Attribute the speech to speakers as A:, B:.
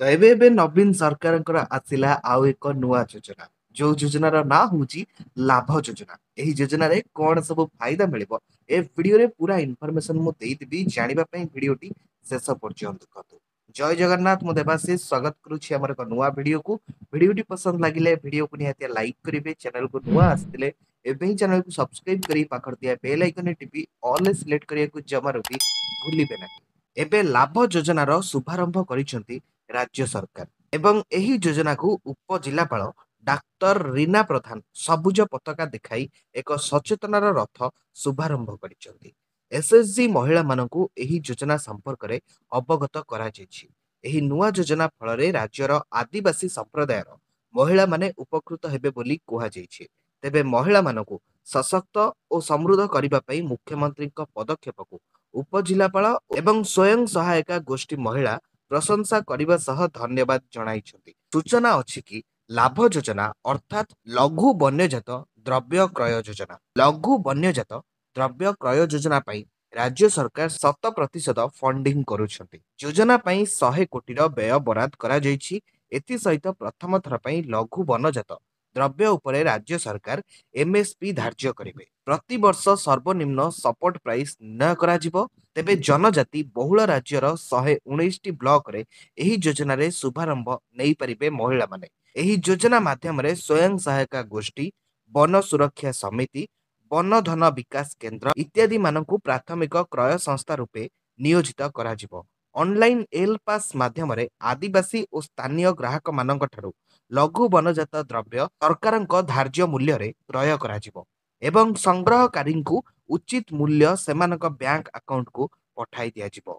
A: ତ ଏବେ ଏବେ ନବୀନ ସରକାରଙ୍କର ଆସିଲା ଆଉ ଏକ ନୂଆ ଯୋଜନା ଯୋଉ ଯୋଜନାର ନାଁ ହଉଛି ଲାଭ ଯୋଜନା ଏହି ଯୋଜନାରେ କଣ ସବୁ ଫାଇଦା ମିଳିବ ଏ ଭିଡିଓରେ ପୁରା ଇନଫର୍ମେସନ ମୁଁ ଦେଇଦେବି ଜାଣିବା ପାଇଁ ଭିଡିଓଟି ଶେଷ ପର୍ଯ୍ୟନ୍ତ ଦେଖନ୍ତୁ ଜୟ ଜଗନ୍ନାଥ ମୁଁ ଦେବାଶିଷ ସ୍ୱାଗତ କରୁଛି ଆମର ଏକ ନୂଆ ଭିଡିଓକୁ ଭିଡିଓଟି ପସନ୍ଦ ଲାଗିଲେ ଭିଡିଓକୁ ନିହାତି ଲାଇକ୍ କରିବେ ଚ୍ୟାନେଲକୁ ନୂଆ ଆସିଥିଲେ ଏବେ ହିଁ ଚ୍ୟାନେଲକୁ ସବସ୍କ୍ରାଇବ କରି ପାଖରେ ଥିବା ବେଲ୍ ଆଇକନ୍ରେ ଟିପି ଅଲ୍ ସିଲେକ୍ଟ କରିବାକୁ ଜମାରୁ ବି ଭୁଲିବେ ନାହିଁ ଏବେ ଲାଭ ଯୋଜନାର ଶୁଭାରମ୍ଭ କରିଛନ୍ତି ରାଜ୍ୟ ସରକାର ଏବଂ ଏହି ଯୋଜନାକୁ ଉପଜିଲ୍ଲାପାଳ ଡାକ୍ତର ରୀନା ପ୍ରଧାନ ସବୁଜ ପତାକା ଦେଖାଇ ଏକ ସଚେତନାର ରଥ ଶୁଭାରମ୍ଭ କରିଛନ୍ତି ଏସ୍ଏସ୍ଜି ମହିଳାମାନଙ୍କୁ ଏହି ଯୋଜନା ସମ୍ପର୍କରେ ଅବଗତ କରାଯାଇଛି ଏହି ନୂଆ ଯୋଜନା ଫଳରେ ରାଜ୍ୟର ଆଦିବାସୀ ସମ୍ପ୍ରଦାୟର ମହିଳାମାନେ ଉପକୃତ ହେବେ ବୋଲି କୁହାଯାଇଛି ତେବେ ମହିଳାମାନଙ୍କୁ ସଶକ୍ତ ଓ ସମୃଦ୍ଧ କରିବା ପାଇଁ ମୁଖ୍ୟମନ୍ତ୍ରୀଙ୍କ ପଦକ୍ଷେପକୁ ଉପଜିଲ୍ଲାପାଳ ଏବଂ ସ୍ୱୟଂ ସହାୟିକା ଗୋଷ୍ଠୀ ମହିଳା प्रशंसा लघु जोजनात द्रव्य क्रय योजना लघु वन्यजात द्रव्य क्रय जोजना शत प्रतिशत फिजना पाइ शोटी र व्यय बराद गरी एसहित प्रथम थ्रै लघु वनजात ଦ୍ରବ୍ୟ ଉପରେ ରାଜ୍ୟ ସରକାର ଏମ୍ଏସ୍ପି ଧାର୍ଯ୍ୟ କରିବେ ପ୍ରତିବର୍ଷ ସର୍ବନିମ୍ନ ସପୋର୍ଟ ପ୍ରାଇସ୍ ନିର୍ଣ୍ଣୟ କରାଯିବ ତେବେ ଜନଜାତି ବହୁଳ ରାଜ୍ୟର ଶହେ ଉଣେଇଶଟି ବ୍ଲକରେ ଏହି ଯୋଜନାରେ ଶୁଭାରମ୍ଭ ନେଇପାରିବେ ମହିଳାମାନେ ଏହି ଯୋଜନା ମାଧ୍ୟମରେ ସ୍ୱୟଂ ସହାୟତା ଗୋଷ୍ଠୀ ବନ ସୁରକ୍ଷା ସମିତି ବନଧନ ବିକାଶ କେନ୍ଦ୍ର ଇତ୍ୟାଦି ମାନଙ୍କୁ ପ୍ରାଥମିକ କ୍ରୟ ସଂସ୍ଥା ରୂପେ ନିୟୋଜିତ କରାଯିବ ଅନଲାଇନ୍ ଏଲ୍ ପାସ୍ ମାଧ୍ୟମରେ ଆଦିବାସୀ ଓ ସ୍ଥାନୀୟ ଠାରୁ ଲଘୁ ବନଜାତ ଦ୍ରବ୍ୟ ସରକାରଙ୍କ ଧାର୍ଯ୍ୟ ମୂଲ୍ୟରେ କ୍ରୟ କରାଯିବ ଏବଂ ସଂଗ୍ରହକାରୀଙ୍କୁ ଉଚିତ ମୂଲ୍ୟ ସେମାନଙ୍କ ବ୍ୟାଙ୍କ ଆକାଉଣ୍ଟକୁ ପଠାଇ ଦିଆଯିବ